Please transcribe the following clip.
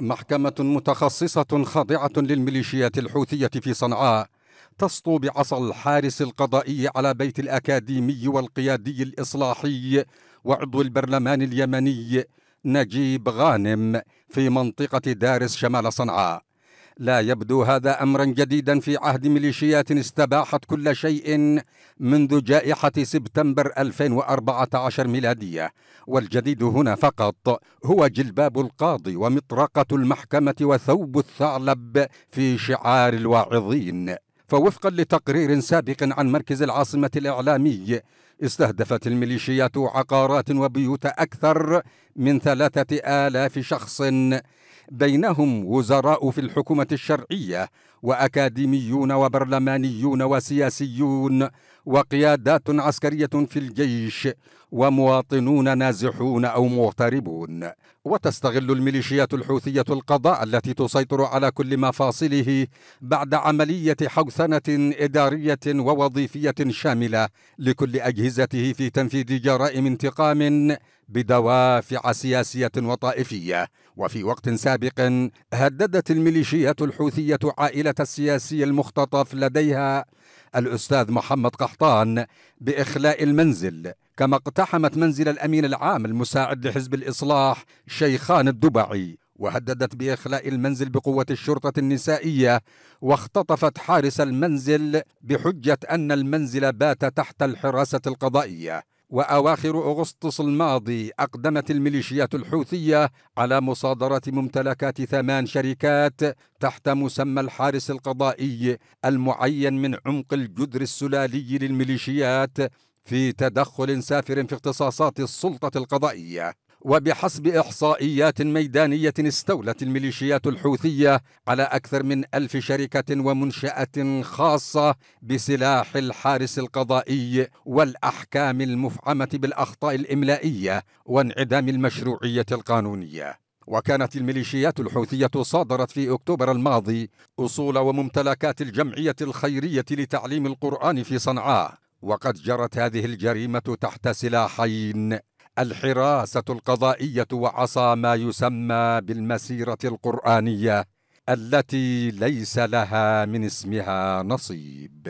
محكمة متخصصة خاضعة للميليشيات الحوثية في صنعاء تسطو بعصا الحارس القضائي على بيت الأكاديمي والقيادي الإصلاحي وعضو البرلمان اليمني نجيب غانم في منطقة دارس شمال صنعاء لا يبدو هذا امرا جديدا في عهد ميليشيات استباحت كل شيء منذ جائحه سبتمبر 2014 ميلاديه والجديد هنا فقط هو جلباب القاضي ومطرقه المحكمه وثوب الثعلب في شعار الواعظين فوفقا لتقرير سابق عن مركز العاصمه الاعلامي استهدفت الميليشيات عقارات وبيوت اكثر من ثلاثه الاف شخص بينهم وزراء في الحكومة الشرعية وأكاديميون وبرلمانيون وسياسيون وقيادات عسكرية في الجيش ومواطنون نازحون أو مغتربون وتستغل الميليشيات الحوثية القضاء التي تسيطر على كل مفاصله بعد عملية حوثنة إدارية ووظيفية شاملة لكل أجهزته في تنفيذ جرائم انتقام بدوافع سياسية وطائفية وفي وقت سابق هددت الميليشيات الحوثية عائلة السياسي المختطف لديها الأستاذ محمد قحطان بإخلاء المنزل كما اقتحمت منزل الأمين العام المساعد لحزب الإصلاح شيخان الدبعي وهددت بإخلاء المنزل بقوة الشرطة النسائية واختطفت حارس المنزل بحجة أن المنزل بات تحت الحراسة القضائية وأواخر أغسطس الماضي أقدمت الميليشيات الحوثية على مصادرة ممتلكات ثمان شركات تحت مسمى الحارس القضائي المعين من عمق الجدر السلالي للميليشيات في تدخل سافر في اختصاصات السلطة القضائية وبحسب إحصائيات ميدانية استولت الميليشيات الحوثية على أكثر من ألف شركة ومنشأة خاصة بسلاح الحارس القضائي والأحكام المفعمة بالأخطاء الإملائية وانعدام المشروعية القانونية وكانت الميليشيات الحوثية صادرت في أكتوبر الماضي أصول وممتلكات الجمعية الخيرية لتعليم القرآن في صنعاء وقد جرت هذه الجريمه تحت سلاحين الحراسه القضائيه وعصى ما يسمى بالمسيره القرانيه التي ليس لها من اسمها نصيب